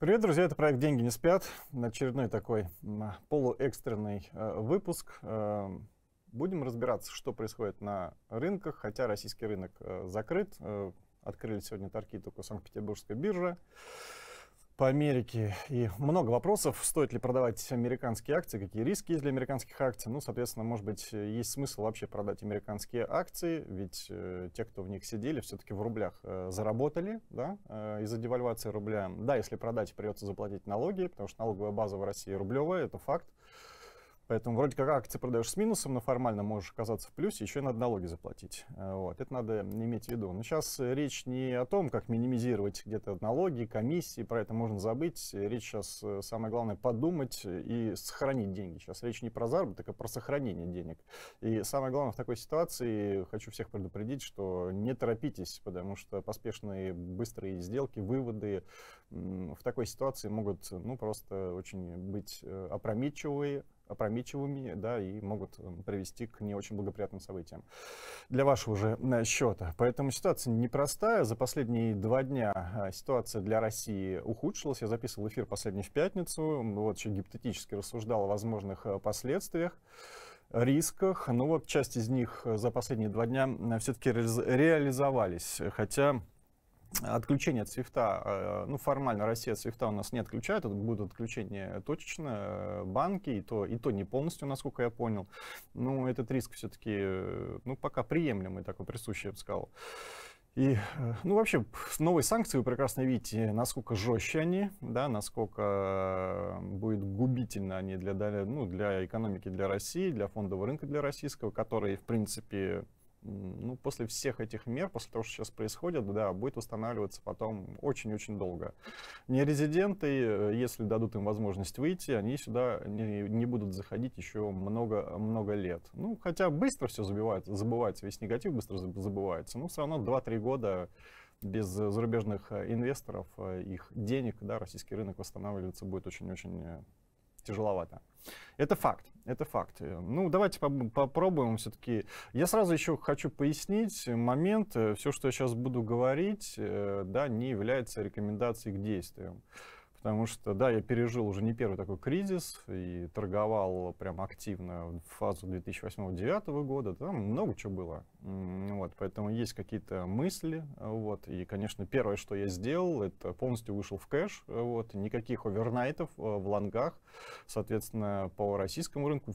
Привет, друзья, это проект «Деньги не спят». Очередной такой полуэкстренный э, выпуск. Э, будем разбираться, что происходит на рынках, хотя российский рынок э, закрыт. Э, открыли сегодня торги только Санкт-Петербургская биржа по Америке и много вопросов, стоит ли продавать американские акции, какие риски есть для американских акций. Ну, соответственно, может быть, есть смысл вообще продать американские акции, ведь э, те, кто в них сидели, все-таки в рублях э, заработали, да, э, из-за девальвации рубля. Да, если продать, придется заплатить налоги, потому что налоговая база в России рублевая, это факт. Поэтому вроде как акции продаешь с минусом, но формально можешь оказаться в плюсе, еще и надо налоги заплатить. Э, вот. Это надо иметь в виду. Но сейчас э, речь не о том, как минимизировать где-то налоги, комиссии, про это можно забыть. Речь сейчас, э, самое главное, подумать и сохранить деньги. Сейчас речь не про заработок, а про сохранение денег. И самое главное в такой ситуации, хочу всех предупредить, что не торопитесь, потому что поспешные быстрые сделки, выводы в такой ситуации могут ну, просто очень быть опрометчивые, опрометчивыми, да, и могут эм, привести к не очень благоприятным событиям для вашего же э, счета. Поэтому ситуация непростая. За последние два дня э, ситуация для России ухудшилась. Я записывал эфир последний в пятницу, вот еще гипотетически рассуждал о возможных э, последствиях рисках. Ну вот часть из них за последние два дня все-таки реализовались. Хотя отключение от свифта, э, ну, формально Россия от свифта у нас не отключает, это будет отключение точечно, э, банки, и то, и то не полностью, насколько я понял. Ну, этот риск все-таки, э, ну, пока приемлемый такой, присущий, я бы сказал. И, ну, вообще, новые санкции, вы прекрасно видите, насколько жестче они, да, насколько будет губительно они для, ну, для экономики, для России, для фондового рынка, для российского, который, в принципе, ну, после всех этих мер, после того, что сейчас происходит, да, будет восстанавливаться потом очень-очень долго. Не резиденты, э, если дадут им возможность выйти, они сюда не, не будут заходить еще много-много лет. Ну, хотя быстро все забивается, забывается, весь негатив быстро забывается, но все равно 2-3 года без э, зарубежных э, инвесторов, их денег, да, российский рынок восстанавливаться будет очень-очень тяжеловато. Это факт. Это факт. Э, ну, давайте попробуем все-таки. Я сразу еще хочу пояснить момент. Э, Все, что я сейчас буду говорить, э, да, не является рекомендацией к действиям. Потому что, да, я пережил уже не первый такой кризис и торговал прям активно в фазу 2008-2009 года. Там много чего было вот, поэтому есть какие-то мысли, вот, и, конечно, первое, что я сделал, это полностью вышел в кэш, вот, никаких овернайтов э, в лонгах, соответственно, по российскому рынку,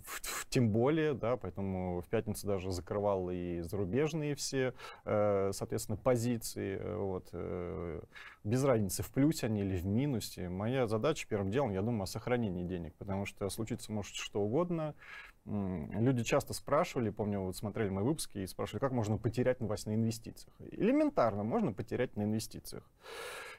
тем более, да, поэтому в пятницу даже закрывал и зарубежные все, э, соответственно, позиции, э, вот, без разницы, в плюсе они или в минусе. Моя задача, первым делом, я думаю, о сохранении денег, потому что случится может что угодно, люди часто спрашивали, помню, вот смотрели мои выпуски и спрашивали, как можно потерять вас на инвестициях. Элементарно можно потерять на инвестициях.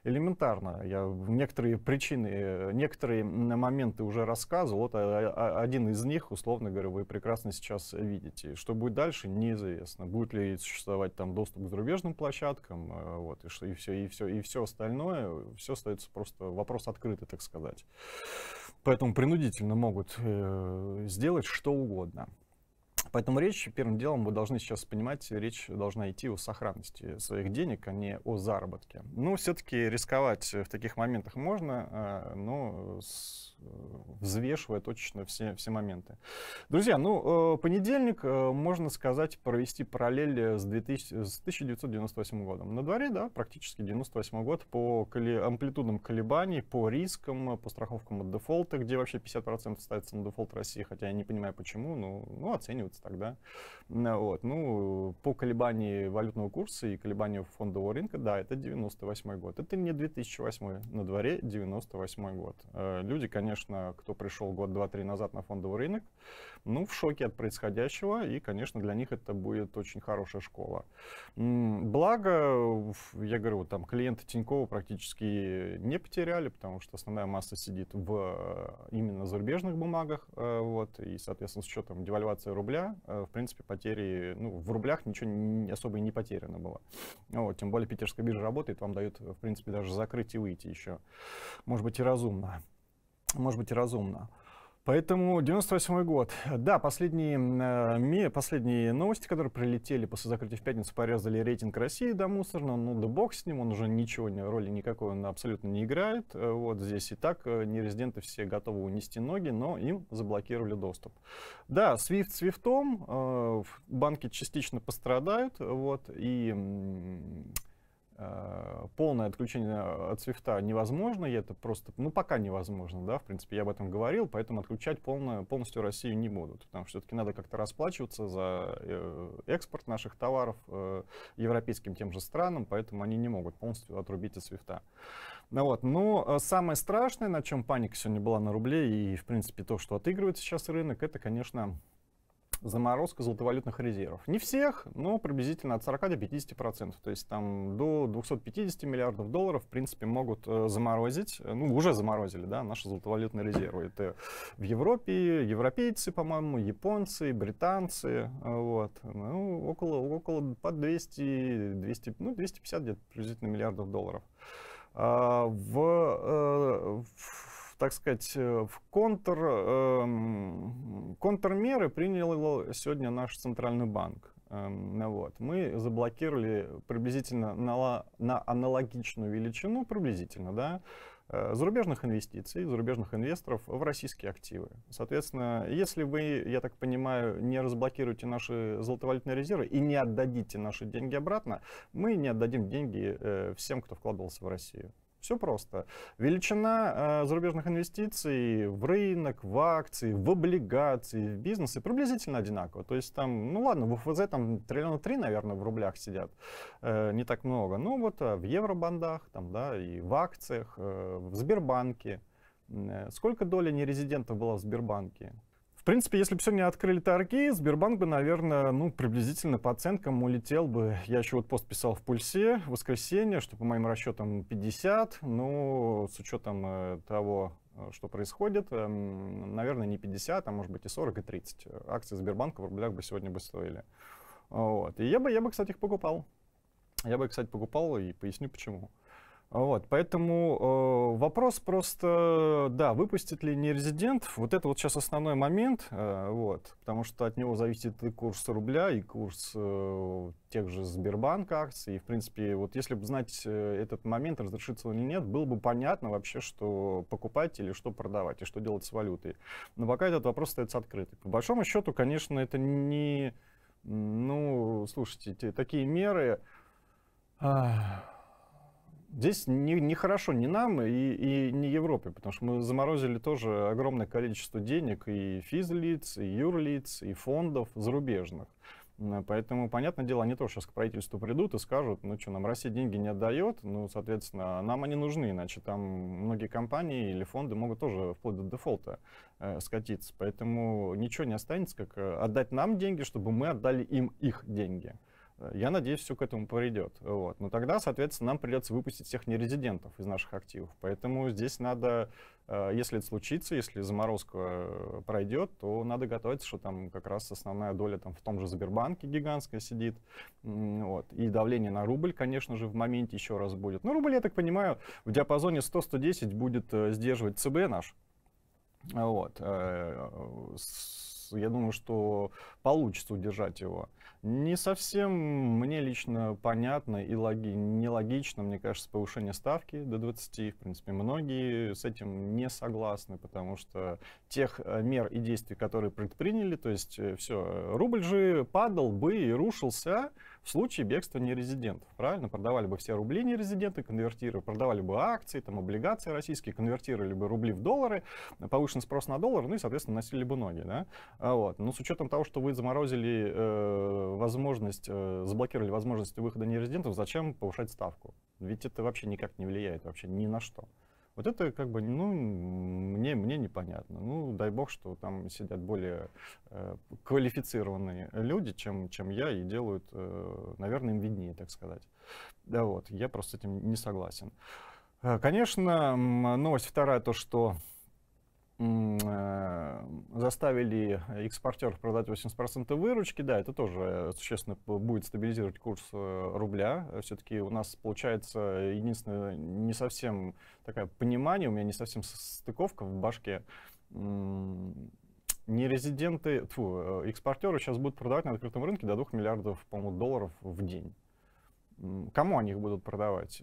Элементарно. Я некоторые причины, э, некоторые моменты уже рассказывал. Вот э, один из них, условно говоря, вы прекрасно сейчас видите. Что будет дальше, неизвестно. Будет ли существовать там доступ к зарубежным площадкам, э, вот, и, что, и все, и все, и все остальное. Все остается просто вопрос открытый, так сказать. Поэтому принудительно могут э, сделать что угодно. Поэтому речь, первым делом, вы должны сейчас понимать, речь должна идти о сохранности своих денег, а не о заработке. Ну, все-таки рисковать в таких моментах можно, а, но э, взвешивая точно все, все моменты. Друзья, ну, э, понедельник, э, можно сказать, провести параллель с, 2000, с 1998 годом. На дворе, да, практически 98 год по коли, амплитудам колебаний, по рискам, по страховкам от дефолта, где вообще 50% ставится на дефолт России, хотя я не понимаю почему, но ну, оценивается тогда. Вот. Ну, по колебанию валютного курса и колебанию фондового рынка, да, это 98 год. Это не 2008, на дворе 98 год. Э, люди, конечно, кто пришел год-два-три назад на фондовый рынок, ну, в шоке от происходящего, и, конечно, для них это будет очень хорошая школа. Благо, я говорю, там клиенты Тинькова практически не потеряли, потому что основная масса сидит в э, именно зарубежных бумагах, э, вот, и, соответственно, с учетом девальвации рубля, э, в принципе, потери, ну, в рублях ничего особо и не потеряно было. Вот, тем более питерская биржа работает, вам дают, в принципе, даже закрыть и выйти еще. Может быть, и разумно. Может быть, и разумно. Поэтому 98 год. Да, последние, э, последние новости, которые прилетели после закрытия в пятницу, порезали рейтинг России до да, мусорно. Ну, да бог с ним, он уже ничего, роли никакой он абсолютно не играет. Э, вот здесь и так э, нерезиденты все готовы унести ноги, но им заблокировали доступ. Да, Swift свифтом, банки частично пострадают, вот, и Э, полное отключение э, от свифта невозможно, и это просто, ну, пока невозможно, да, в принципе, я об этом говорил, поэтому отключать полное, полностью Россию не будут, потому что все-таки надо как-то расплачиваться за э, экспорт наших товаров европейским тем же странам, поэтому они не могут полностью отрубить от свифта. Ну вот, но ну, самое страшное, на чем паника сегодня была на рубле, и, в принципе, то, что отыгрывает сейчас рынок, это, конечно, заморозка золотовалютных резервов. Не всех, но приблизительно от 40 до 50 процентов. То есть там до 250 миллиардов долларов, в принципе, могут э, заморозить, ну, уже заморозили, да, наши золотовалютные резервы. Это в Европе, европейцы, по-моему, японцы, британцы, э, вот. Ну, около, около по 200, 200, ну, 250 где-то приблизительно миллиардов долларов. А, в, э, в так сказать, э, в контр, э, контрмеры принял сегодня наш центральный банк. Эм, вот. Мы заблокировали приблизительно на, на аналогичную величину, приблизительно, да, э, зарубежных инвестиций, зарубежных инвесторов в российские активы. Соответственно, если вы, я так понимаю, не разблокируете наши золотовалютные резервы и не отдадите наши деньги обратно, мы не отдадим деньги э, всем, кто вкладывался в Россию. Все просто. Величина э, зарубежных инвестиций в рынок, в акции, в облигации, в бизнесы приблизительно одинакова. То есть там, ну ладно, в ФЗ там триллиона три, наверное, в рублях сидят, э, не так много. Ну вот а в евробандах, там, да, и в акциях, э, в Сбербанке. Э, сколько доля нерезидентов была в Сбербанке? В принципе, если бы все не открыли торги, Сбербанк бы, наверное, ну, приблизительно по оценкам улетел бы. Я еще вот пост писал в пульсе в воскресенье, что по моим расчетам 50, ну с учетом э, того, э, что происходит, эм, наверное, не 50, а может быть и 40, и 30. Акции Сбербанка в рублях бы сегодня бы стоили. Вот. И я бы, я бы, кстати, их покупал. Я бы, кстати, покупал и поясню, почему. Вот, поэтому э, вопрос просто, да, выпустит ли не резидентов. Вот это вот сейчас основной момент, э, вот, потому что от него зависит и курс рубля, и курс э, тех же Сбербанка акций. И, в принципе, вот если бы знать э, этот момент, разрешится он или нет, было бы понятно вообще, что покупать или что продавать, и что делать с валютой. Но пока этот вопрос остается открытым. По большому счету, конечно, это не... Ну, слушайте, те, такие меры... Ах Здесь нехорошо не, не хорошо ни нам, и, и не Европе, потому что мы заморозили тоже огромное количество денег и физлиц, и юрлиц, и фондов зарубежных. Поэтому, понятное дело, они тоже сейчас к правительству придут и скажут, ну что, нам Россия деньги не отдает, ну, соответственно, нам они нужны, иначе там многие компании или фонды могут тоже вплоть до дефолта э, скатиться. Поэтому ничего не останется, как э, отдать нам деньги, чтобы мы отдали им их деньги. Я надеюсь, все к этому придет. Вот. Но тогда, соответственно, нам придется выпустить всех нерезидентов из наших активов. Поэтому здесь надо, э, если это случится, если заморозка э, пройдет, то надо готовиться, что там как раз основная доля там, в том же Сбербанке гигантская сидит. Вот. И давление на рубль, конечно же, в моменте еще раз будет. Но рубль, я так понимаю, в диапазоне 100-110 будет э, сдерживать ЦБ наш. Вот. Я думаю, что получится удержать его. Не совсем мне лично понятно и логи... нелогично, мне кажется, повышение ставки до 20. В принципе, многие с этим не согласны, потому что тех э, мер и действий, которые предприняли. То есть э, все, э, рубль же падал бы и рушился в случае бегства нерезидентов. Правильно? Продавали бы все рубли нерезиденты, конвертировали, продавали бы акции, там, облигации российские, конвертировали бы рубли в доллары, повышен спрос на доллар, ну и, соответственно, носили бы ноги. Да? А вот. Но с учетом того, что вы заморозили э, возможность, э, заблокировали возможность выхода нерезидентов, зачем повышать ставку? Ведь это вообще никак не влияет вообще ни на что. Вот это как бы, ну, мне, мне непонятно. Ну, дай бог, что там сидят более э, квалифицированные люди, чем, чем я, и делают, э, наверное, им виднее, так сказать. Да вот, я просто с этим не согласен. Э, конечно, новость вторая, то, что Э, заставили экспортеров продать 80% выручки, да, это тоже существенно будет стабилизировать курс э, рубля. Все-таки у нас получается единственное не совсем такое понимание, у меня не совсем стыковка в башке. Нерезиденты, фу, э, экспортеры сейчас будут продавать на открытом рынке до 2 миллиардов, по долларов в день. Кому они их будут продавать?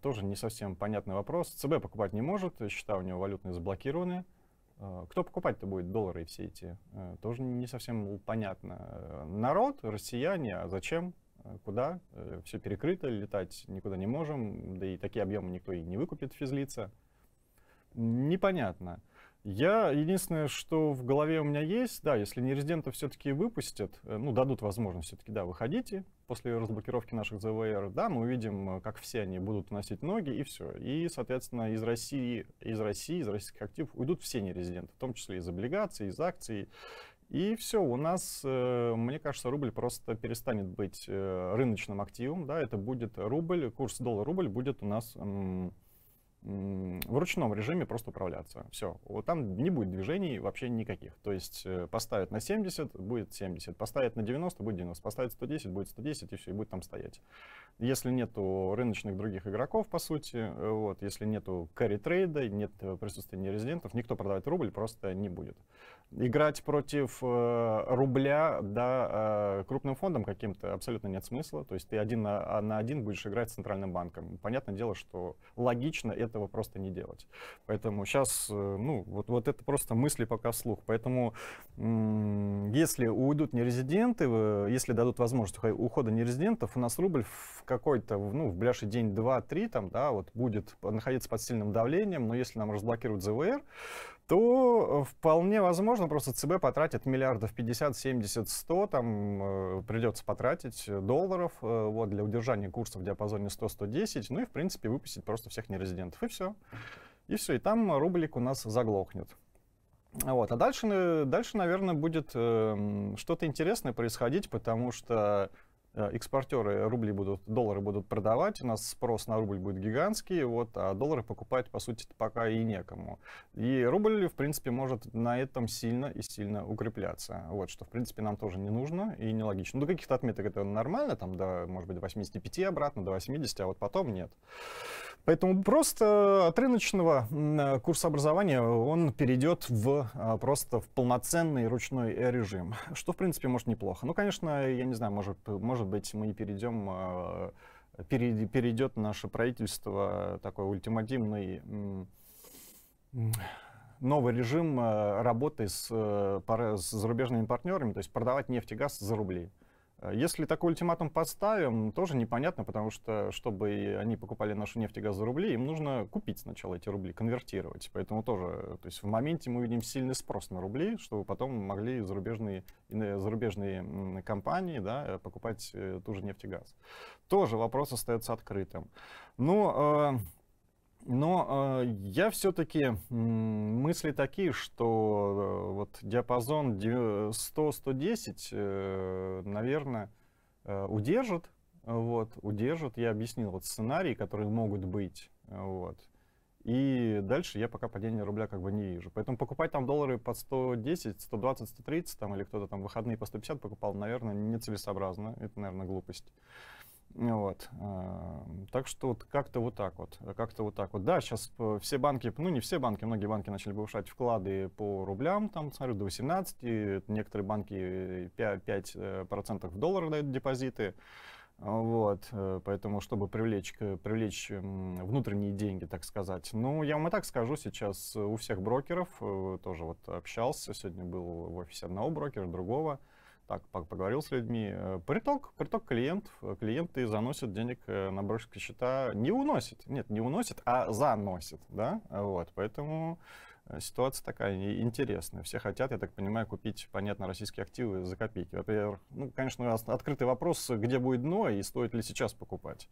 Тоже не совсем понятный вопрос. ЦБ покупать не может, счета у него валютные заблокированы. Э, кто покупать-то будет доллары и все эти? Э, тоже не совсем понятно. Народ, россияне, а зачем? Э, куда? Все перекрыто, летать никуда не можем, да и такие объемы никто и не выкупит физлица. Непонятно. Я единственное, что в голове у меня есть, да, если не резидентов все-таки выпустят, э, ну, дадут возможность все-таки, да, выходите после разблокировки наших ЗВР, да, мы увидим, э, как все они будут носить ноги, и все. И, соответственно, из России, из России, из российских активов уйдут все нерезиденты, в том числе из облигаций, из акций, и все, у нас, э, мне кажется, рубль просто перестанет быть рыночным активом, да, это будет рубль, курс доллар-рубль будет у нас в ручном режиме просто управляться. Все. Вот там не будет движений вообще никаких. То есть э, поставить на 70, будет 70. поставить на 90, будет 90. Поставят 110, будет 110, и все, и будет там стоять. Если нету рыночных других игроков, по сути, э, вот, если нету карри-трейда, нет э, присутствия нерезидентов, никто продавать рубль просто не будет. Играть против э, рубля, да, э, крупным фондом каким-то абсолютно нет смысла. То есть ты один на, а, на один будешь играть с центральным банком. Понятное дело, что логично этого просто не делать. Поэтому сейчас, э, ну, вот, вот это просто мысли пока вслух. Поэтому если уйдут нерезиденты, э, если дадут возможность ухода нерезидентов, у нас рубль в какой-то, ну, в ближайший день 2-3 там, да, вот будет находиться под сильным давлением, но если нам разблокируют ЗВР, то э, вполне возможно просто ЦБ потратит миллиардов 50, 70, 100, там э, придется потратить э, долларов э, вот, для удержания курса в диапазоне 100-110, ну и, в принципе, выпустить просто всех нерезидентов, и все. И все, и там рублик у нас заглохнет. Вот. А дальше, э, дальше, наверное, будет э, что-то интересное происходить, потому что Э, экспортеры рубли будут, доллары будут продавать, у нас спрос на рубль будет гигантский, вот, а доллары покупать, по сути, пока и некому. И рубль, в принципе, может на этом сильно и сильно укрепляться. Вот, что, в принципе, нам тоже не нужно и нелогично. Ну, до каких-то отметок это нормально, там, до, может быть, 85 обратно, до 80, а вот потом нет. Поэтому просто от рыночного э, курса образования он перейдет в э, просто в полноценный ручной режим, что, в принципе, может неплохо. Ну, конечно, я не знаю, может, может быть, мы не перейдем, а, перейдет наше правительство такой ультимативный новый режим а, работы с, э, с зарубежными партнерами, то есть продавать нефть и газ за рубли. Э, если такой ультиматум поставим, тоже непонятно, потому что, чтобы они покупали нашу нефть и газ за рубли, им нужно купить сначала эти рубли, конвертировать. Поэтому тоже, то есть в моменте мы видим сильный спрос на рубли, чтобы потом могли зарубежные, зарубежные компании да, э, покупать э, ту же нефть и газ. Тоже вопрос остается открытым. Но ну, но э, я все-таки мысли такие, что э, вот диапазон 100-110, э, наверное, э, удержит. Вот, удержит. Я объяснил вот сценарии, которые могут быть. Вот. И дальше я пока падения рубля как бы не вижу. Поэтому покупать там доллары под 110, 120, 130, там, или кто-то там выходные по 150 покупал, наверное, нецелесообразно. Это, наверное, глупость. Вот. Эм, так что вот как-то вот так вот. Как-то вот так вот. Да, сейчас э, все банки, ну не все банки, многие банки начали повышать вклады по рублям, там, смотрю, до 18, некоторые банки 5%, э, 5 э, в долларах дают депозиты. Вот, поэтому, чтобы привлечь, привлечь эм, внутренние деньги, так сказать. Ну, я вам и так скажу, сейчас у всех брокеров, тоже вот общался, сегодня был в офисе одного брокера, другого, так, поговорил с людьми. Э, приток, приток клиентов. Э, клиенты заносят денег э, на брокерские счета. Не уносят. Нет, не уносят, а заносят. Да? Вот, поэтому Э, ситуация такая интересная. Все хотят, я так понимаю, купить, понятно, российские активы за копейки. Во-первых, ну, конечно, открытый вопрос, где будет дно и стоит ли сейчас покупать.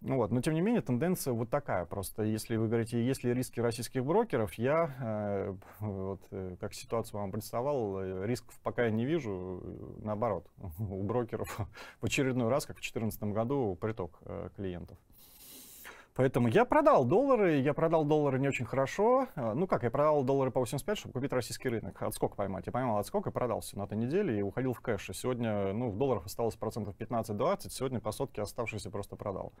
Ну Вот. Но, тем не менее, тенденция вот такая просто. Если вы говорите, есть ли риски российских брокеров, я, э, вот, э, как ситуацию вам представал, э, рисков пока я не вижу. Наоборот, у брокеров в очередной раз, как в 2014 году, приток клиентов. Поэтому я продал доллары, я продал доллары не очень хорошо. А, ну как, я продал доллары по 85, чтобы купить российский рынок, отскок поймать. Я поймал отскок и продался на этой неделе и уходил в кэш. И сегодня, ну, в долларах осталось процентов 15-20, сегодня по сотке оставшиеся просто продал.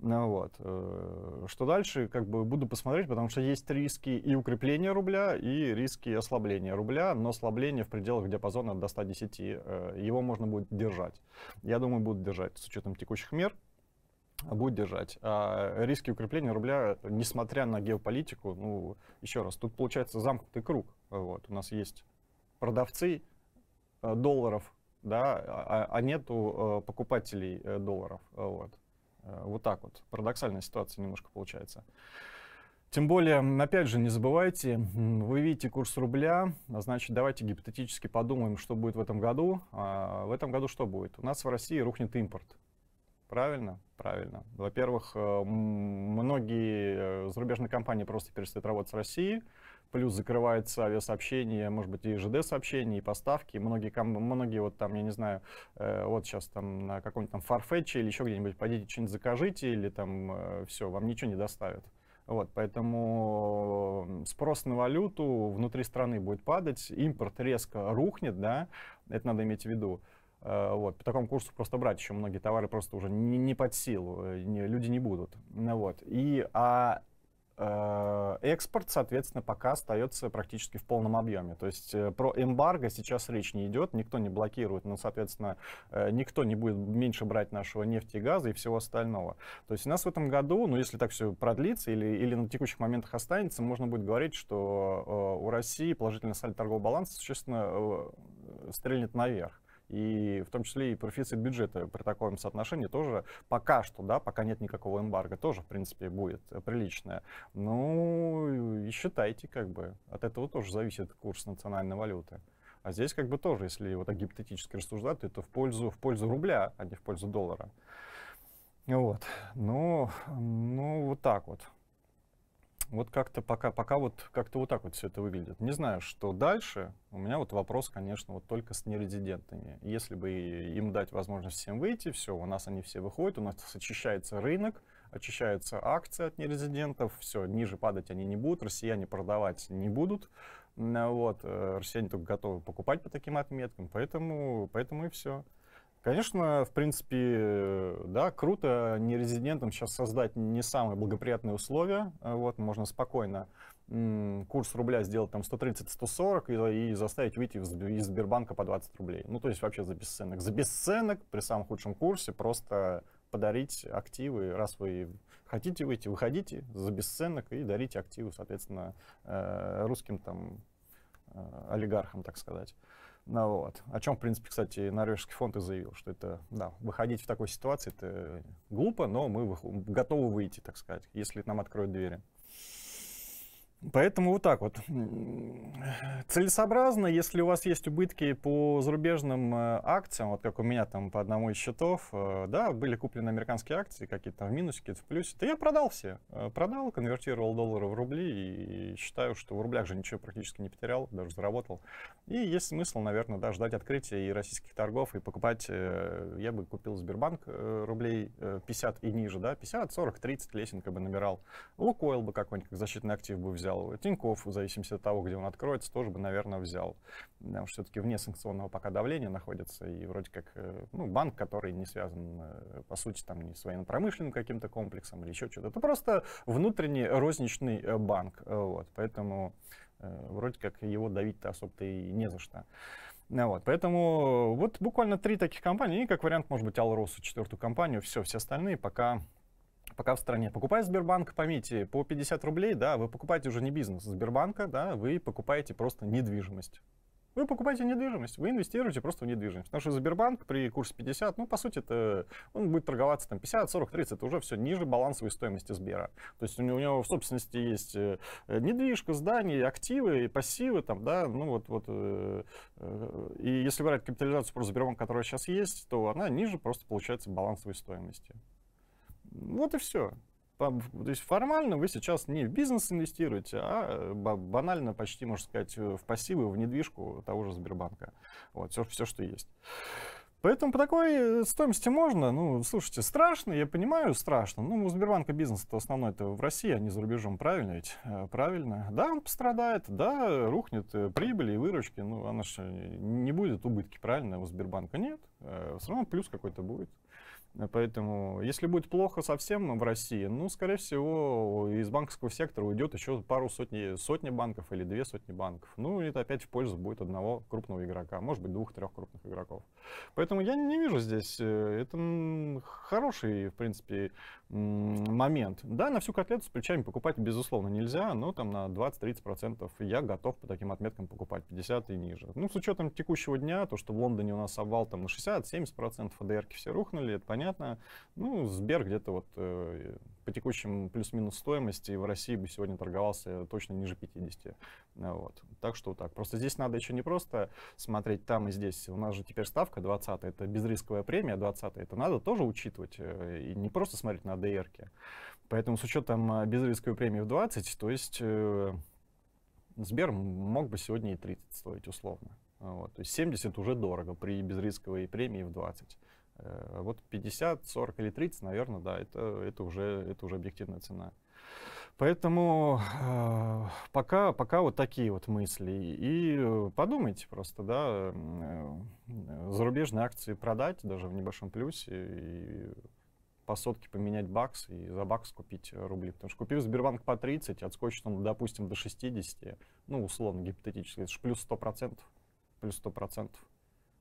Ну вот. Э, что дальше, как бы буду посмотреть, потому что есть риски и укрепления рубля, и риски ослабления рубля, но ослабление в пределах диапазона до 110. Э, его можно будет держать. Я думаю, будут держать с учетом текущих мер будет держать. А риски укрепления рубля, несмотря на геополитику, ну, еще раз, тут получается замкнутый круг. Вот, у нас есть продавцы э, долларов, да, а, а нету э, покупателей э, долларов. Вот. Вот так вот. Парадоксальная ситуация немножко получается. Тем более, опять же, не забывайте, вы видите курс рубля, а значит, давайте гипотетически подумаем, что будет в этом году. А в этом году что будет? У нас в России рухнет импорт. Правильно, правильно. Во-первых, э, многие э, зарубежные компании просто перестают работать с Россией, плюс закрывается авиасообщение, может быть, и ЖД-сообщение, и поставки. Многие, многие вот там, я не знаю, э, вот сейчас там на каком-нибудь там Farfetch или еще где-нибудь пойдите что-нибудь закажите, или там все, вам ничего не доставят. Вот, поэтому спрос на валюту внутри страны будет падать, импорт резко рухнет, да, это надо иметь в виду. Э, вот. По такому курсу просто брать еще многие товары просто уже не, не под силу, э, не, люди не будут. Ну вот. И, а э, экспорт, соответственно, пока остается практически в полном объеме. То есть про эмбарго сейчас речь не идет, никто не блокирует, но, соответственно, никто не будет меньше брать нашего нефти и газа и всего остального. То есть у нас в этом году, ну, если так все продлится или, или на текущих моментах останется, можно будет говорить, что у России положительный сальдо торгового баланса существенно э, стрельнет наверх и в том числе и профицит бюджета при таком соотношении тоже пока что, да, пока нет никакого эмбарго, тоже, в принципе, будет приличное. Ну, и считайте, как бы, от этого тоже зависит курс национальной валюты. А здесь как бы тоже, если вот так гипотетически рассуждать, то это в пользу, в пользу рубля, а не в пользу доллара. Вот. Ну, ну вот так вот. Вот как-то пока, пока вот как-то вот так вот все это выглядит. Не знаю, что дальше. У меня вот вопрос, конечно, вот только с нерезидентами. Если бы им дать возможность всем выйти, все, у нас они все выходят, у нас очищается рынок, очищаются акции от нерезидентов, все, ниже падать они не будут, россияне продавать не будут. Вот, э, россияне только готовы покупать по таким отметкам, поэтому, поэтому и все. Конечно, в принципе, да, круто не резидентам сейчас создать не самые благоприятные условия. А вот, можно спокойно курс рубля сделать там 130-140 и, и заставить выйти из, из Сбербанка по 20 рублей. Ну, то есть вообще за бесценок. За бесценок при самом худшем курсе просто подарить активы. Раз вы хотите выйти, выходите за бесценок и дарите активы, соответственно, э, русским там э, олигархам, так сказать. Ну, вот. О чем, в принципе, кстати, норвежский фонд и заявил, что это, да, выходить в такой ситуации, это глупо, но мы готовы выйти, так сказать, если нам откроют двери. Поэтому вот так вот. Э, целесообразно, если у вас есть убытки по зарубежным э, акциям, вот как у меня там по одному из счетов, э, да, были куплены американские акции, какие-то там в минусе, какие-то в плюсе, то я продал все. Продал, конвертировал доллары в рубли и считаю, что в рублях же ничего практически не потерял, даже заработал. И есть смысл, наверное, да, ждать открытия и российских торгов, и покупать, я бы купил Сбербанк рублей 50 и ниже, да, 50, 40, 30 лесенка бы набирал. Лукойл бы какой-нибудь как защитный актив бы взял взял его. Тиньков, в зависимости от того, где он откроется, тоже бы, наверное, взял. Потому что все-таки вне санкционного пока давления находится. И вроде как э, ну, банк, который не связан, э, по сути, там, не с военно-промышленным каким-то комплексом или еще что-то. Это просто внутренний розничный э, банк. Вот. Поэтому вроде как его давить-то особо-то и не за что. Вот, поэтому вот буквально три таких компании, и как вариант, может быть, Алросу, четвертую компанию, все, все остальные пока пока в стране. Покупая Сбербанк, поймите, по 50 рублей, да, вы покупаете уже не бизнес Сбербанка, да, вы покупаете просто недвижимость. Вы покупаете недвижимость, вы инвестируете просто в недвижимость. Потому что Сбербанк при курсе 50, ну, по сути, это, он будет торговаться там 50, 40, 30, это уже все ниже балансовой стоимости Сбера. То есть у него, у него в собственности есть э, недвижка, здание, активы, и пассивы, там, да, ну, вот, вот. Э, э, и если брать капитализацию про Сбербанк, которая сейчас есть, то она ниже просто получается балансовой стоимости. Вот и все. То есть формально вы сейчас не в бизнес инвестируете, а э, банально почти, можно сказать, э, в пассивы, в недвижку того же Сбербанка. Вот, все, все что есть. Поэтому по такой э, стоимости можно. Ну, слушайте, страшно, я понимаю, страшно. Ну, у Сбербанка бизнес-то основной это в России, а не за рубежом, правильно ведь? Правильно. Да, он пострадает, да, рухнет прибыли и выручки. Ну, она же не будет убытки, правильно, у Сбербанка нет. Все равно плюс какой-то будет. Поэтому, если будет плохо совсем в России, ну, скорее всего, из банковского сектора уйдет еще пару сотни, сотни банков или две сотни банков. Ну, это опять в пользу будет одного крупного игрока, может быть, двух-трех крупных игроков. Поэтому я не вижу здесь, э, это хороший, в принципе, момент. Да, на всю котлету с плечами покупать, безусловно, нельзя, но там на 20-30% я готов по таким отметкам покупать, 50 и ниже. Ну, с учетом текущего дня, то, что в Лондоне у нас обвал там на 60-70%, АДРки все рухнули, это понятно понятно. Ну, Сбер где-то вот э, по текущим плюс-минус стоимости в России бы сегодня торговался точно ниже 50. Э, вот. Так что так. Просто здесь надо еще не просто смотреть там и здесь. У нас же теперь ставка 20 это безрисковая премия, 20 а это надо тоже учитывать. Э, и не просто смотреть на ДР. -ки. Поэтому с учетом безрисковой премии в 20, то есть Сбер мог бы сегодня и 30 стоить условно. Вот. То есть 70 уже дорого при безрисковой премии в 20. Э, вот 50, 40 или 30, наверное, да, это, это, уже, это уже объективная цена. Поэтому э, пока, пока вот такие вот мысли. И подумайте просто, да, э, зарубежные акции продать даже в небольшом плюсе и по сотке поменять бакс и за бакс купить рубли. Потому что купив Сбербанк по 30, отскочит он, допустим, до 60, ну, условно, гипотетически, это же плюс 100%, плюс 100%.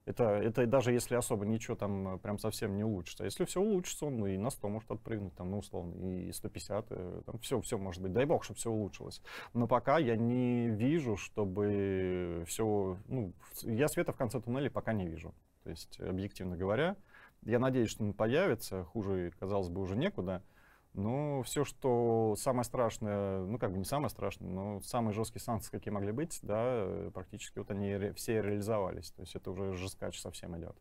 Это, это даже если особо ничего там э, прям совсем не улучшится. А если все улучшится, он и на 100 может отпрыгнуть, там, ну, условно, и 150, э, там все, все может быть. Дай бог, чтобы все улучшилось. Но пока я не вижу, чтобы все... Ну, я света в конце туннеля пока не вижу. То есть, объективно говоря, я надеюсь, что он появится, хуже, казалось бы, уже некуда. Ну, все, что самое страшное, ну, как бы не самое страшное, но самые жесткие санкции, какие могли быть, да, э, практически вот они все реализовались. То есть это уже жесткач совсем идет.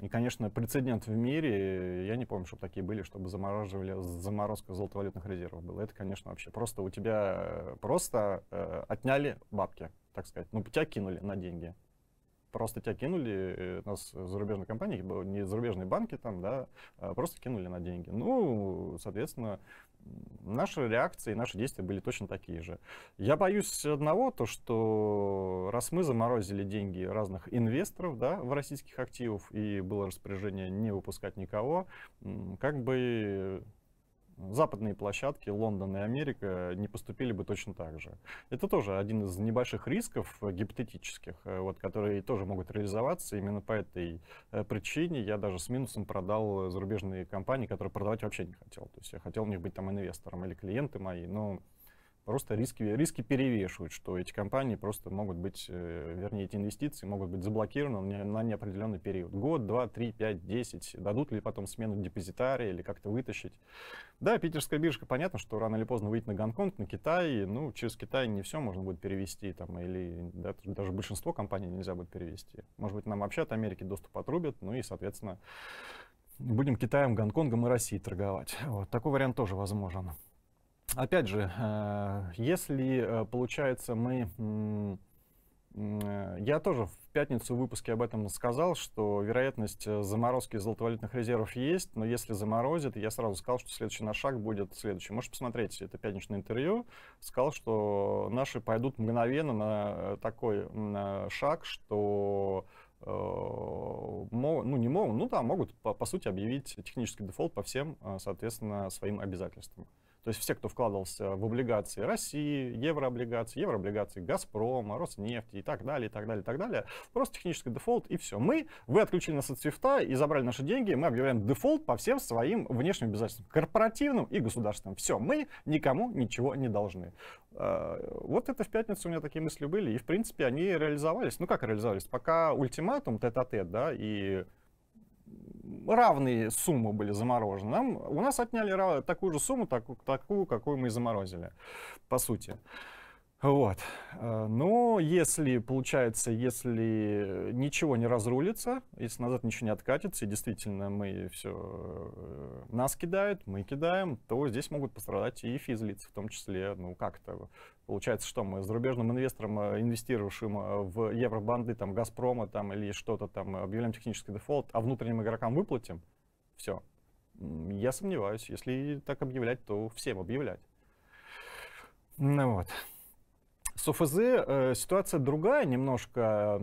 И, конечно, прецедент в мире, я не помню, чтобы такие были, чтобы замораживали, заморозка золотовалютных резервов было. Это, конечно, вообще просто у тебя э, просто э, отняли бабки, так сказать. Ну, тебя кинули на деньги просто тебя кинули, э, нас зарубежные компании, не зарубежные банки там, да, а просто кинули на деньги. Ну, соответственно, наши реакции, и наши действия были точно такие же. Я боюсь одного, то что раз мы заморозили деньги разных инвесторов, да, в российских активов, и было распоряжение не выпускать никого, как бы западные площадки, Лондон и Америка, не поступили бы точно так же. Это тоже один из небольших рисков э, гипотетических, э, вот, которые тоже могут реализоваться. Именно по этой э, причине я даже с минусом продал зарубежные компании, которые продавать вообще не хотел. То есть я хотел у них быть там инвестором или клиенты мои, но просто риски, риски перевешивают, что эти компании просто могут быть, э, вернее, эти инвестиции могут быть заблокированы на неопределенный период. Год, два, три, пять, десять. Дадут ли потом смену депозитария или как-то вытащить? Да, питерская биржа, понятно, что рано или поздно выйдет на Гонконг, на Китай. Ну, через Китай не все можно будет перевести, там, или да, даже большинство компаний нельзя будет перевести. Может быть, нам вообще от Америки доступ отрубят, ну и, соответственно, будем Китаем, Гонконгом и Россией торговать. Вот, такой вариант тоже возможен опять же, э, если, э, получается, мы... Э, я тоже в пятницу в выпуске об этом сказал, что вероятность заморозки золотовалютных резервов есть, но если заморозит, я сразу сказал, что следующий наш шаг будет следующий. Можете посмотреть это пятничное интервью. Сказал, что наши пойдут мгновенно на такой на шаг, что ну, не могут, ну да, могут, по, по сути, объявить технический дефолт по всем, соответственно, своим обязательствам. То есть все, кто вкладывался в облигации России, еврооблигации, еврооблигации Газпрома, Роснефти и так далее, и так далее, и так далее, просто технический дефолт и все. Мы, вы отключили нас от свифта и забрали наши деньги, мы объявляем дефолт по всем своим внешним обязательствам, корпоративным и государственным. Все, мы никому ничего не должны. Э, вот это в пятницу у меня такие мысли были, и в принципе они реализовались. Ну как реализовались? Пока ультиматум тет-а-тет, да, и равные суммы были заморожены. Нам, у нас отняли такую же сумму, так, такую, какую мы и заморозили, по сути. Вот. Э, но если, получается, если ничего не разрулится, если назад ничего не откатится, и действительно мы все, э, нас кидают, мы кидаем, то здесь могут пострадать и физлицы в том числе, ну как-то Получается, что мы с зарубежным инвестором, э, инвестировавшим э, в евробанды, там, Газпрома там, или что-то там, э, объявляем технический дефолт, а внутренним игрокам выплатим, все. Я сомневаюсь, если так объявлять, то всем объявлять. Ну вот. С ОФЗ э, ситуация другая немножко.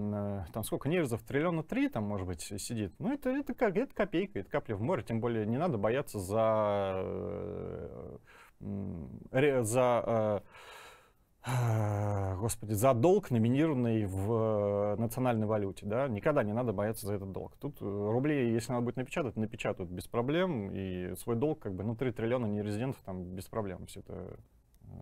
Э, там сколько нерезов? Триллиона три там, может быть, сидит. Ну, это, это, как, это копейка, это капля в море. Тем более не надо бояться за... Э, э, за э, господи, за долг, номинированный в э, национальной валюте, да, никогда не надо бояться за этот долг. Тут э, рубли, если надо будет напечатать, напечатают без проблем, и свой долг, как бы, ну, 3 триллиона нерезидентов там без проблем все это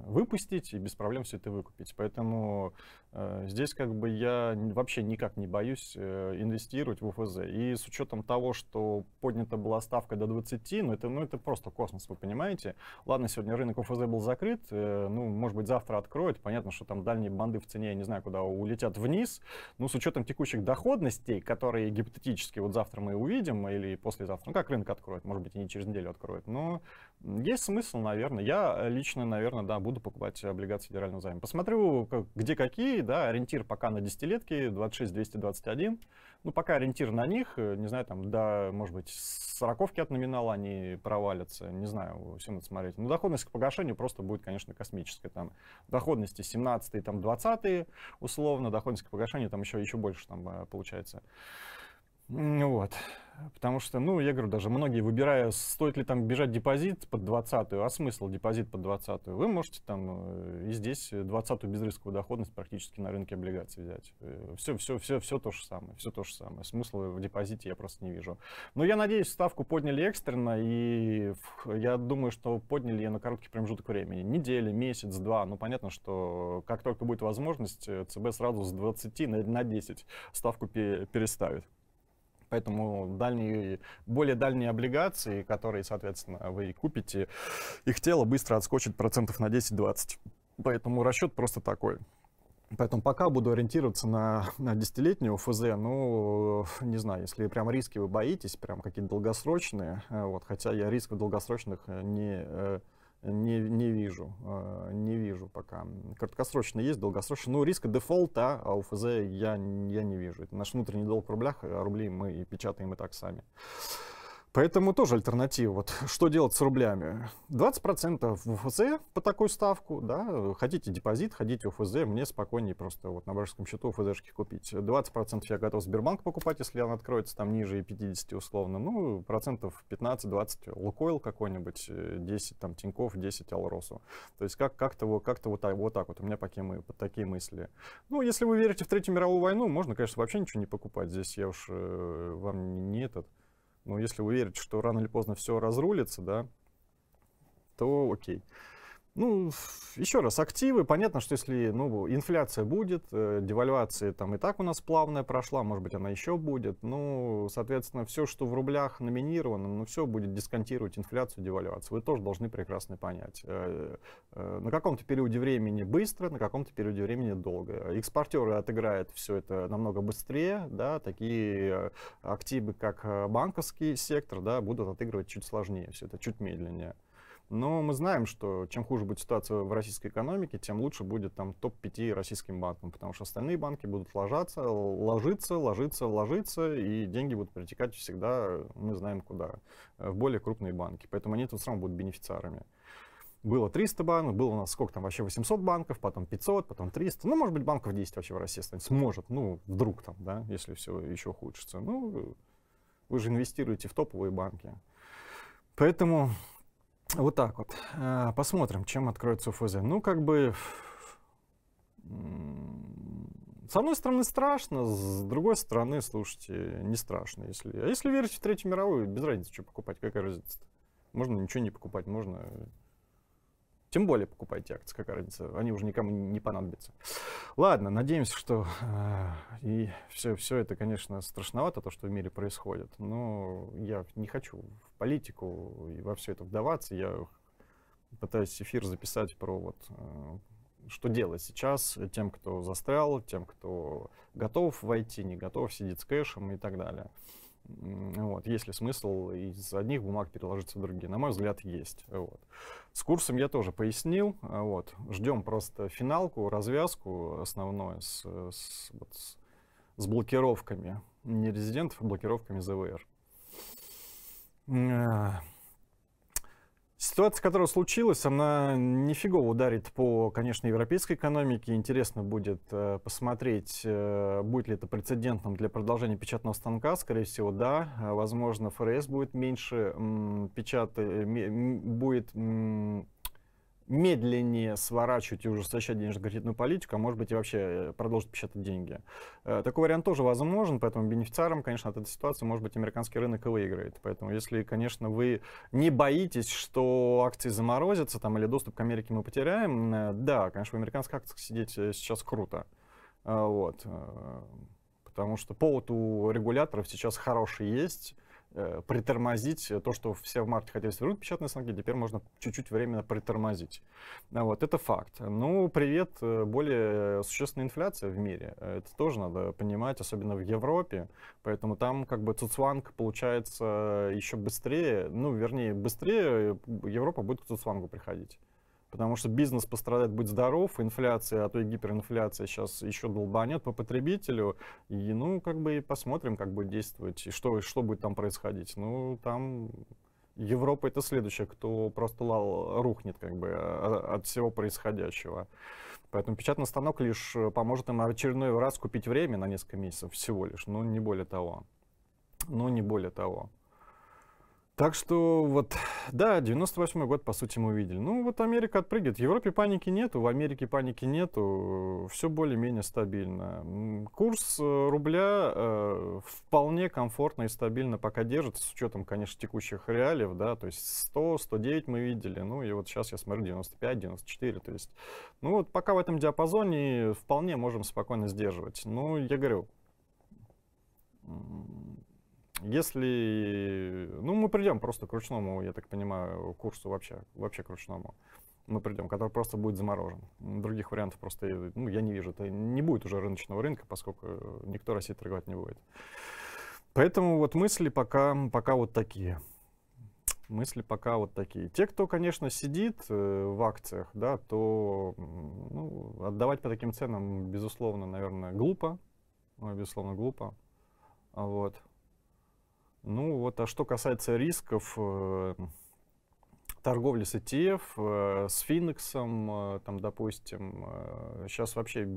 выпустить и без проблем все это выкупить. Поэтому э, здесь как бы я вообще никак не боюсь э, инвестировать в УФЗ. И с учетом того, что поднята была ставка до 20, ну это, ну, это просто космос, вы понимаете. Ладно, сегодня рынок УФЗ был закрыт, э, ну, может быть, завтра откроют. Понятно, что там дальние банды в цене, я не знаю, куда улетят вниз. Но с учетом текущих доходностей, которые гипотетически вот завтра мы увидим или послезавтра, ну как рынок откроет, может быть, и не через неделю откроет, но есть смысл, наверное. Я лично, наверное, да, буду покупать облигации федерального займа. Посмотрю, как, где какие, да, ориентир пока на десятилетки, 26-221. Ну, пока ориентир на них, э, не знаю, там, да, может быть, сороковки от номинала они провалятся, не знаю, всем это смотреть. Но ну, доходность к погашению просто будет, конечно, космическая. Там доходности 17 там 20 условно, доходность к погашению там еще, еще больше там э, получается. Вот. Потому что, ну, я говорю, даже многие, выбирая, стоит ли там бежать депозит под 20 а смысл депозит под 20 вы можете там э, и здесь 20 без рисковую доходность практически на рынке облигаций взять. Все, э, все, все, все то же самое, все то же самое. Смысла в депозите я просто не вижу. Но я надеюсь, ставку подняли экстренно, и я думаю, что подняли ее на короткий промежуток времени. Неделя, месяц, два. Ну, понятно, что как только будет возможность, э, ЦБ сразу с 20 на 10 ставку переставит. Поэтому дальние, более дальние облигации, которые, соответственно, вы купите, их тело быстро отскочит процентов на 10-20. Поэтому расчет просто такой. Поэтому пока буду ориентироваться на, на десятилетнюю ФЗ, ну, не знаю, если прям риски вы боитесь, прям какие-то долгосрочные, э, вот, хотя я рисков долгосрочных не э, не, не вижу, а, не вижу пока. Краткосрочно есть, долгосрочно. Ну, риска дефолта а у ФЗ я, я не вижу. Это наш внутренний долг в рублях, а рубли мы и печатаем и так сами. Поэтому тоже альтернатива. Вот что делать с рублями? 20% в ОФЗ по такой ставку, да, хотите депозит, ходите в ОФЗ, мне спокойнее просто вот на брокерском счету ОФЗшки купить. 20% я готов Сбербанк покупать, если он откроется там ниже 50 условно, ну, процентов 15-20 Лукойл какой-нибудь, 10 э, там Тиньков, 10 Алросу. То есть как, как-то вот, как вот, так, вот так вот, у меня такие, мы, такие мысли. Ну, если вы верите в Третью мировую войну, можно, конечно, вообще ничего не покупать, здесь я уж э, вам не этот... Но ну, если вы верите, что рано или поздно все разрулится, да, то окей. Ну, еще раз, активы, понятно, что если ну, инфляция будет, э, девальвация там и так у нас плавная прошла, может быть, она еще будет, ну, соответственно, все, что в рублях номинировано, ну, все будет дисконтировать инфляцию, девальвацию. Вы тоже должны прекрасно понять. Э, э, на каком-то периоде времени быстро, на каком-то периоде времени долго. Экспортеры отыграют все это намного быстрее, да, такие активы, как э, банковский сектор, да, будут отыгрывать чуть сложнее все это, чуть медленнее. Но мы знаем, что чем хуже будет ситуация в российской экономике, тем лучше будет там топ-5 российским банкам, потому что остальные банки будут ложаться, ложиться, ложиться, ложиться, и деньги будут притекать всегда, мы знаем куда, э, в более крупные банки. Поэтому они тут все равно будут бенефициарами было 300 банков, было у нас сколько там вообще 800 банков, потом 500, потом 300. Ну, может быть, банков 10 вообще в России станет, сможет, ну, вдруг там, да, если все еще ухудшится. Ну, вы же инвестируете в топовые банки. Поэтому вот так вот. Э, посмотрим, чем откроется УФЗ. Ну, как бы... С одной стороны, страшно, с другой стороны, слушайте, не страшно. Если... А если верить в Третью мировую, без разницы, что покупать, какая разница -то? Можно ничего не покупать, можно тем более покупайте акции, как разница, они уже никому не понадобятся. Ладно, надеемся, что э, и все, все это, конечно, страшновато, то, что в мире происходит, но я не хочу в политику и во все это вдаваться, я пытаюсь эфир записать про вот э, что делать сейчас тем, кто застрял, тем, кто готов войти, не готов, сидит с кэшем и так далее. Вот. Есть ли смысл из одних бумаг переложиться в другие? На мой взгляд, есть. Вот. С курсом я тоже пояснил. А, вот. Ждем просто финалку, развязку основное с, с, вот, с, с блокировками не резидентов, а блокировками ЗВР. А. Ситуация, которая случилась, она нифигово ударит по, конечно, европейской экономике. Интересно будет э, посмотреть, э, будет ли это прецедентным для продолжения печатного станка. Скорее всего, да. Возможно, ФРС будет меньше м, печатать, э, будет м, медленнее сворачивать и ужесточать денежно-кредитную политику, а может быть и вообще э, продолжить печатать деньги. Э, такой вариант тоже возможен, поэтому бенефициаром, конечно, от этой ситуации, может быть, американский рынок и выиграет. Поэтому если, конечно, вы не боитесь, что акции заморозятся там, или доступ к Америке мы потеряем, э, да, конечно, в американских акциях сидеть сейчас круто. Вот. Потому что повод у регуляторов сейчас хороший есть, Э, притормозить то, что все в марте хотели свернуть печатные станки, теперь можно чуть-чуть временно притормозить. А вот, это факт. Ну, привет, э, более существенная инфляция в мире. Э, это тоже надо понимать, особенно в Европе. Поэтому там как бы цуцванг получается еще быстрее, ну, вернее, быстрее Европа будет к цуцвангу приходить потому что бизнес пострадает, будь здоров, инфляция, а то и гиперинфляция сейчас еще долбанет по потребителю, и, ну, как бы посмотрим, как будет действовать, и что, что будет там происходить. Ну, там Европа это следующая, кто просто лал, рухнет как бы а, а, от всего происходящего. Поэтому печатный станок лишь э, поможет им очередной раз купить время на несколько месяцев всего лишь, но ну, не более того. Но ну, не более того. Так что вот, да, 98 год, по сути, мы увидели. Ну, вот Америка отпрыгивает. В Европе паники нету, в Америке паники нету. Все более-менее стабильно. Курс э, рубля э, вполне комфортно и стабильно пока держится, с учетом, конечно, текущих реалиев, да, то есть 100, 109 мы видели, ну, и вот сейчас я смотрю 95, 94, то есть, ну, вот пока в этом диапазоне вполне можем спокойно сдерживать. Ну, я говорю, если, ну, мы придем просто к ручному, я так понимаю, курсу вообще, вообще к ручному мы придем, который просто будет заморожен. Других вариантов просто ну, я не вижу. Это не будет уже рыночного рынка, поскольку никто России торговать не будет. Поэтому вот мысли пока, пока вот такие. Мысли пока вот такие. Те, кто, конечно, сидит э, в акциях, да, то ну, отдавать по таким ценам, безусловно, наверное, глупо. Безусловно, глупо. Вот. Ну вот, а что касается рисков, э, торговли с ETF, э, с Финиксом, э, там, допустим, сейчас вообще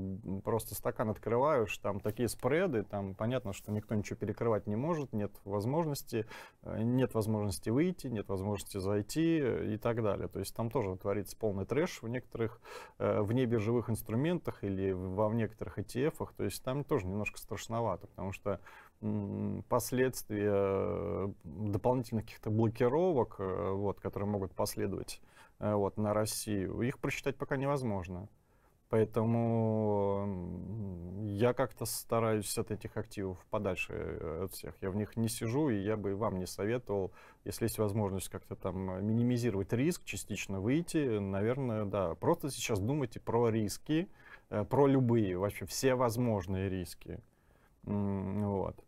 просто стакан открываешь, там такие спреды, там понятно, что никто ничего перекрывать не может, нет возможности, нет возможности выйти, нет возможности зайти и так далее. То есть там тоже творится полный трэш в некоторых вне биржевых инструментах или во в некоторых ETF, то есть там тоже немножко страшновато, потому что последствия дополнительных каких-то блокировок, э, вот, которые могут последовать э, вот, на Россию, их просчитать пока невозможно. Поэтому я как-то стараюсь от этих активов подальше э, от всех. Я в них не сижу, и я бы вам не советовал, если есть возможность как-то там минимизировать риск, частично выйти, наверное, да. Просто сейчас думайте про риски, про любые, вообще все возможные риски. Вот.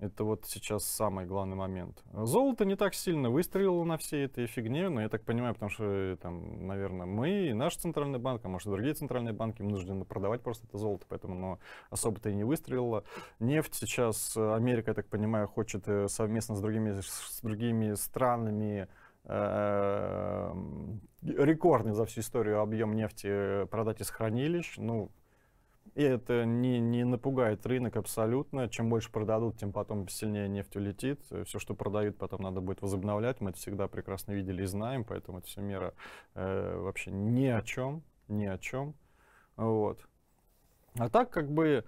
Это вот сейчас самый главный момент. Золото не так сильно выстрелило на всей этой фигне, но я так понимаю, потому что, э, там, наверное, мы, наш центральный банк, а может и другие центральные банки вынуждены продавать просто это золото, поэтому оно особо-то и не выстрелило. Нефть сейчас, э, Америка, я так понимаю, хочет э, совместно с другими, с другими странами рекордный за всю историю объем нефти продать из хранилищ. Ну, и это не, не напугает рынок абсолютно. Чем больше продадут, тем потом сильнее нефть улетит. Все, что продают, потом надо будет возобновлять. Мы это всегда прекрасно видели и знаем, поэтому это все мера э, вообще ни о чем, ни о чем. Вот. А так как бы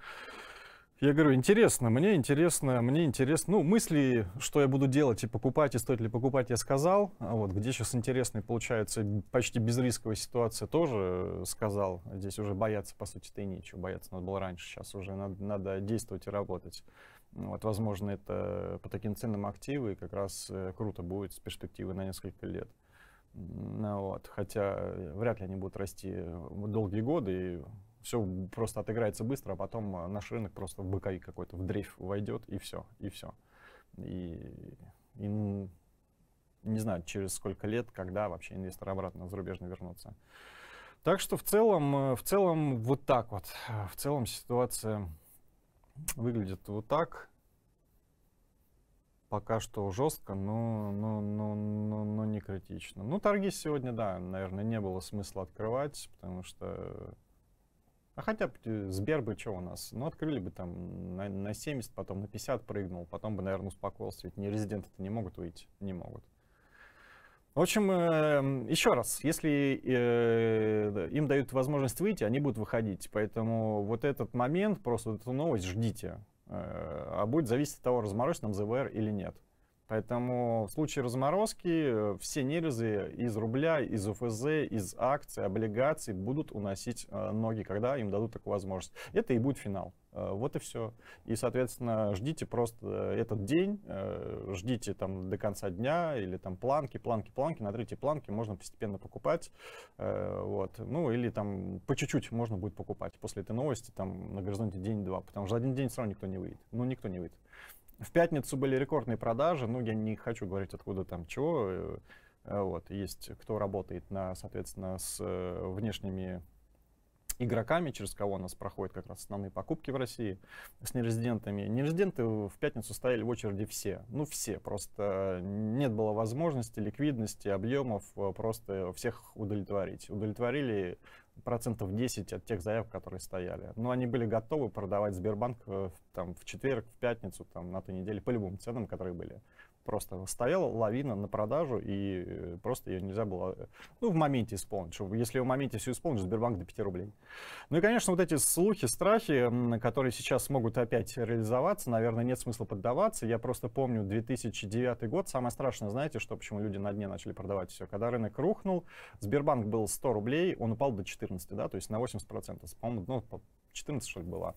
я говорю, интересно, мне интересно, мне интересно, ну, мысли, что я буду делать и покупать, и стоит ли покупать, я сказал. А вот где сейчас интересная, получается, почти безрисковая ситуация, тоже сказал. Здесь уже бояться, по сути-то, и нечего. Бояться надо было раньше, сейчас уже надо, надо действовать и работать. Вот, возможно, это по таким ценным активы, как раз э, круто будет с перспективы на несколько лет. Ну, вот. Хотя э, вряд ли они будут расти долгие годы, и все просто отыграется быстро, а потом а, наш рынок просто в боковик какой-то, в дрейф войдет, и все, и все. И, и не знаю, через сколько лет, когда вообще инвесторы обратно зарубежно вернутся. Так что в целом, э, в целом вот так вот. В целом ситуация выглядит вот так. Пока что жестко, но, но, но, но, но не критично. Ну, торги сегодня, да, наверное, не было смысла открывать, потому что а хотя бы э, Сбер бы что у нас? Ну, открыли бы там на, на 70, потом на 50 прыгнул, потом бы, наверное, успокоился. Ведь не резиденты-то не могут выйти, не могут. В общем, эм, еще раз, если э, им дают возможность выйти, они будут выходить. Поэтому вот этот момент, просто вот эту новость ждите. Э, а будет зависеть от того, разморозит нам ЗВР или нет. Поэтому в случае разморозки э, все нерезы из рубля, из УФЗ, из акций, облигаций будут уносить э, ноги, когда им дадут такую возможность. Это и будет финал. Э, вот и все. И, соответственно, ждите просто этот день, ждите там до конца дня или там планки, планки, планки. На третьей планке можно постепенно покупать. Вот. Ну, или там по чуть-чуть можно будет покупать после этой новости там на горизонте день-два. Потому что за один день сразу никто не выйдет. Ну, никто не выйдет. В пятницу были рекордные продажи, ну, я не хочу говорить, откуда там чего. Э, э, вот, есть кто работает, на, соответственно, с э, внешними игроками, через кого у нас проходят как раз основные покупки в России, с нерезидентами. Нерезиденты в пятницу стояли в очереди все. Ну, все. Просто нет было возможности, ликвидности, объемов просто всех удовлетворить. Удовлетворили процентов 10 от тех заявок, которые стояли. Но они были готовы продавать Сбербанк э, там, в четверг, в пятницу, там, на той неделе по любым ценам, которые были просто стояла лавина на продажу, и э, просто ее нельзя было э, ну, в моменте исполнить. Чтобы, если в моменте все исполнить, Сбербанк до 5 рублей. Ну и, конечно, вот эти слухи, страхи, которые сейчас могут опять реализоваться, наверное, нет смысла поддаваться. Я просто помню 2009 год. Самое страшное, знаете, что почему люди на дне начали продавать все? Когда рынок рухнул, Сбербанк был 100 рублей, он упал до 14, да, то есть на 80%. По-моему, ну, 14, что ли, было.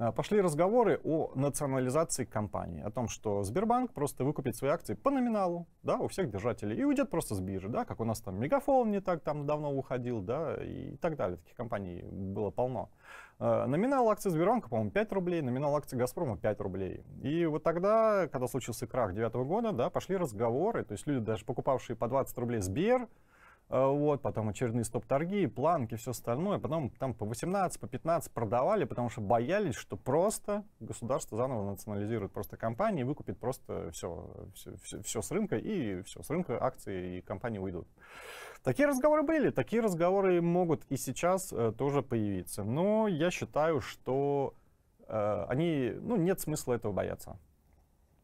А, пошли разговоры о национализации компании, о том, что Сбербанк просто выкупит свои акции по номиналу, да, у всех держателей, и уйдет просто с биржи, да, как у нас там Мегафон не так там давно уходил, да, и так далее. Таких компаний было полно. А, номинал акций Сбербанка, по-моему, 5 рублей, номинал акций Газпрома 5 рублей. И вот тогда, когда случился крах 2009 года, да, пошли разговоры, то есть люди, даже покупавшие по 20 рублей Сбер, Э, вот, потом очередные стоп-торги, планки, все остальное, потом там по 18, по 15 продавали, потому что боялись, что просто государство заново национализирует просто компании, выкупит просто все, все, все, все с рынка, и все, с рынка акции и компании уйдут. Такие разговоры были, такие разговоры могут и сейчас э, тоже появиться, но я считаю, что э, они, ну, нет смысла этого бояться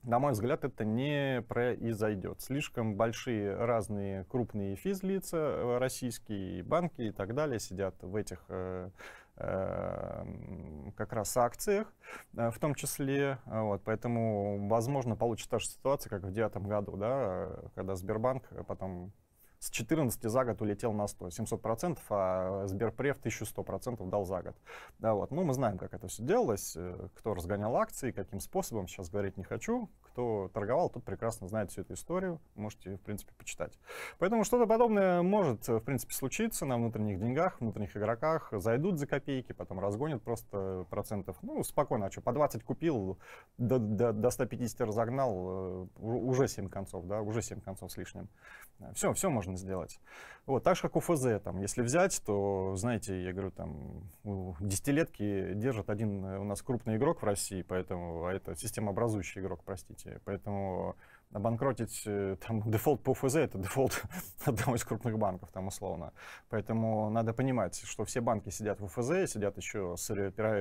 на мой взгляд, это не произойдет. Слишком большие разные крупные физлица, э, российские банки и так далее сидят в этих э, эм, как раз акциях, э, в том числе. Вот, поэтому, возможно, получится та же ситуация, как в 2009 году, да, когда Сбербанк потом с 14 за год улетел на 100, 700%, а Сберпреф 1100% дал за год. Да, вот. Ну, мы знаем, как это все делалось, э, кто разгонял акции, каким способом, сейчас говорить не хочу, кто торговал, тот прекрасно знает всю эту историю, можете, в принципе, почитать. Поэтому что-то подобное может, в принципе, случиться на внутренних деньгах, внутренних игроках, зайдут за копейки, потом разгонят просто процентов, ну, спокойно, а что, по 20 купил, до, до, до 150 разогнал, э, уже 7 концов, да, уже 7 концов с лишним. Все, все можно сделать. Вот, так же, как у ФЗ, там, если взять, то, знаете, я говорю, там, десятилетки держат один э, у нас крупный игрок в России, поэтому а это системообразующий игрок, простите банке. Поэтому э, обанкротить э, там, дефолт по ФЗ это дефолт одного из крупных банков, там условно. Поэтому надо понимать, что все банки сидят в ФЗ, сидят еще с,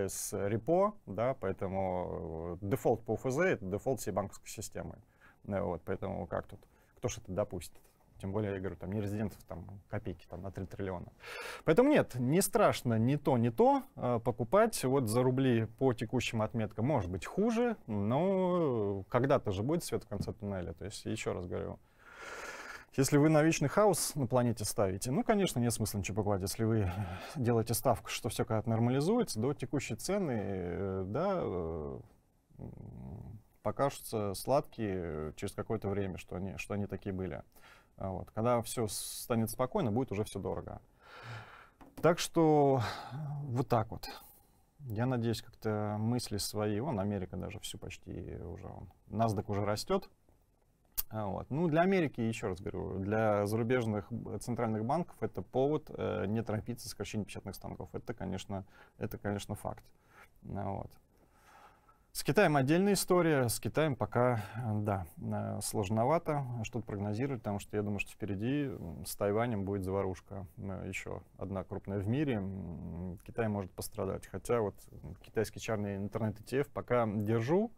с репо, да, поэтому э, дефолт по ФЗ это дефолт всей банковской системы. Вот, поэтому как тут? Кто что-то допустит? Тем более, я говорю, там не резидентов, там копейки там, на 3 триллиона. Поэтому нет, не страшно ни то, ни то а, покупать. Вот за рубли по текущим отметкам может быть хуже, но когда-то же будет свет в конце туннеля. То есть, еще раз говорю, если вы на вечный хаос на планете ставите, ну, конечно, нет смысла ничего покупать. Если вы делаете ставку, что все когда-то нормализуется, до текущей цены, э, да, э, покажутся сладкие через какое-то время, что они, что они такие были. А вот. Когда все станет спокойно, будет уже все дорого. Так что вот так вот. Я надеюсь, как-то мысли свои, вон Америка даже всю почти уже, он, NASDAQ уже растет. А вот. Ну, для Америки, еще раз говорю, для зарубежных э, центральных банков это повод э, не торопиться сокращение печатных станков. Это, конечно, это, конечно факт. А вот. С Китаем отдельная история. С Китаем пока, э, да, э, сложновато что-то прогнозировать, потому что я думаю, что впереди с Тайванем будет заварушка. Э, Еще одна крупная в мире. Китай может пострадать. Хотя вот китайский чарный интернет-ETF пока держу.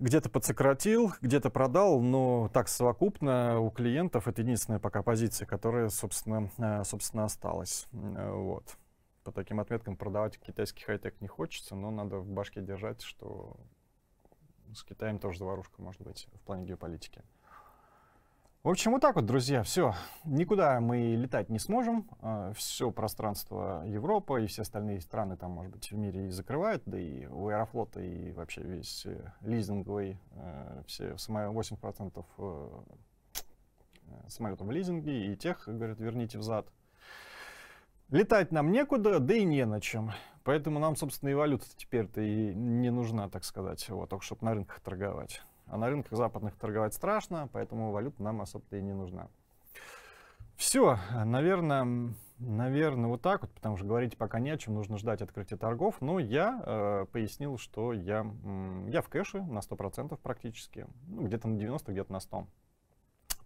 Где-то подсократил, где-то продал, но так совокупно у клиентов это единственная пока позиция, которая, собственно, собственно осталась. Вот по таким отметкам продавать китайский хай-тек не хочется, но надо в башке держать, что с Китаем тоже заварушка может быть в плане геополитики. В общем, вот так вот, друзья, все. Никуда мы летать не сможем. А, все пространство Европа и все остальные страны там, может быть, в мире и закрывают, да и у Аэрофлота, и вообще весь э, лизинговый, э, все 80% самолетов э, в лизинге, и тех, говорят, верните взад. Летать нам некуда, да и не на чем. Поэтому нам, собственно, и валюта теперь-то и не нужна, так сказать, вот, только чтобы на рынках торговать. А на рынках западных торговать страшно, поэтому валюта нам особо-то и не нужна. Все, наверное, наверное, вот так вот, потому что говорить пока не о чем, нужно ждать открытия торгов. Но я э, пояснил, что я, я в кэше на 100% практически, ну, где-то на 90, где-то на 100.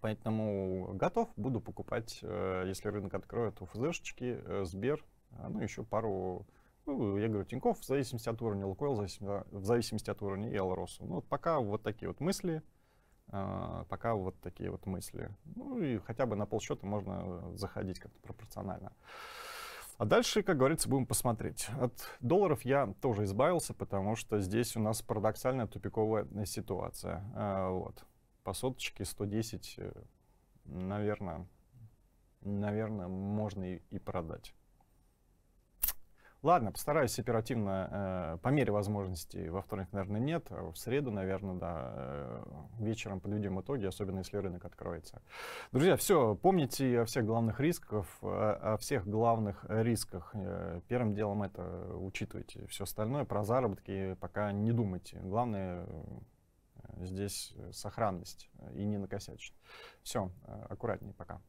Поэтому готов, буду покупать, э, если рынок откроет, УФЗшечки, э, Сбер, а, ну, еще пару, ну, я говорю, Тиньков, в зависимости от уровня Лукойл, в а, зависимости от уровня и Элросу. Ну, вот пока вот такие вот мысли, а, пока вот такие вот мысли. Ну, и хотя бы на полсчета можно заходить как-то пропорционально. А дальше, как говорится, будем посмотреть. От долларов я тоже избавился, потому что здесь у нас парадоксальная тупиковая ситуация. Вот по соточке 110, э, наверное, наверное, можно и, и продать. Ладно, постараюсь оперативно, э, по мере возможности, во вторник, наверное, нет, а в среду, наверное, да, э, вечером подведем итоги, особенно если рынок откроется. Друзья, все, помните о всех главных рисках, о, э, о всех главных рисках. Э, первым делом это учитывайте. Все остальное про заработки пока не думайте. Главное здесь э, сохранность э, и не накосячить. Все, э, аккуратнее, пока.